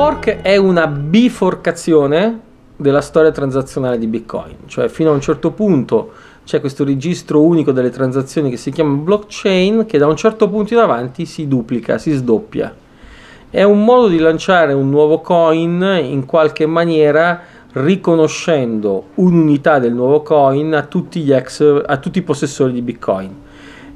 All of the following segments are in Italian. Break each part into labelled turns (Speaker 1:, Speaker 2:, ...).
Speaker 1: fork è una biforcazione della storia transazionale di Bitcoin, cioè fino a un certo punto c'è questo registro unico delle transazioni che si chiama blockchain che da un certo punto in avanti si duplica, si sdoppia. È un modo di lanciare un nuovo coin in qualche maniera riconoscendo un'unità del nuovo coin a tutti, gli ex, a tutti i possessori di Bitcoin.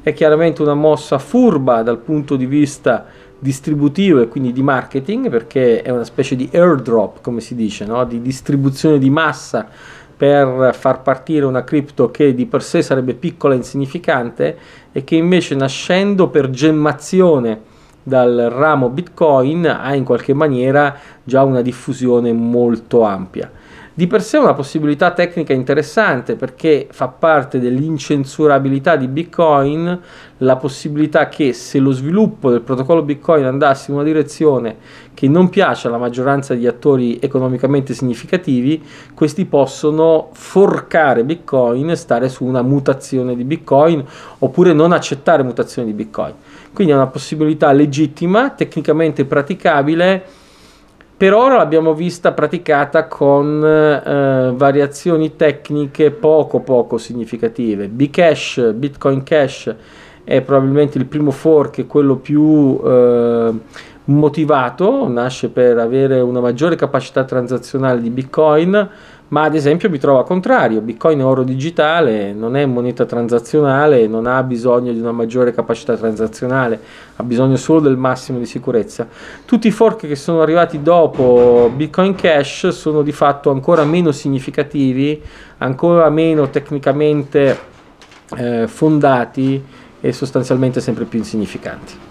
Speaker 1: È chiaramente una mossa furba dal punto di vista distributivo e quindi di marketing, perché è una specie di airdrop, come si dice, no? di distribuzione di massa per far partire una cripto che di per sé sarebbe piccola e insignificante e che invece nascendo per gemmazione dal ramo Bitcoin ha in qualche maniera già una diffusione molto ampia. Di per sé è una possibilità tecnica interessante perché fa parte dell'incensurabilità di Bitcoin la possibilità che se lo sviluppo del protocollo Bitcoin andasse in una direzione che non piace alla maggioranza degli attori economicamente significativi, questi possono forcare Bitcoin, e stare su una mutazione di Bitcoin oppure non accettare mutazioni di Bitcoin. Quindi è una possibilità legittima, tecnicamente praticabile per ora l'abbiamo vista praticata con eh, variazioni tecniche poco poco significative. Bcash, Bitcoin Cash è probabilmente il primo fork, quello più eh, motivato, nasce per avere una maggiore capacità transazionale di Bitcoin, ma ad esempio mi trovo trova contrario, Bitcoin è oro digitale, non è moneta transazionale, non ha bisogno di una maggiore capacità transazionale, ha bisogno solo del massimo di sicurezza. Tutti i fork che sono arrivati dopo Bitcoin Cash sono di fatto ancora meno significativi, ancora meno tecnicamente eh, fondati e sostanzialmente sempre più insignificanti.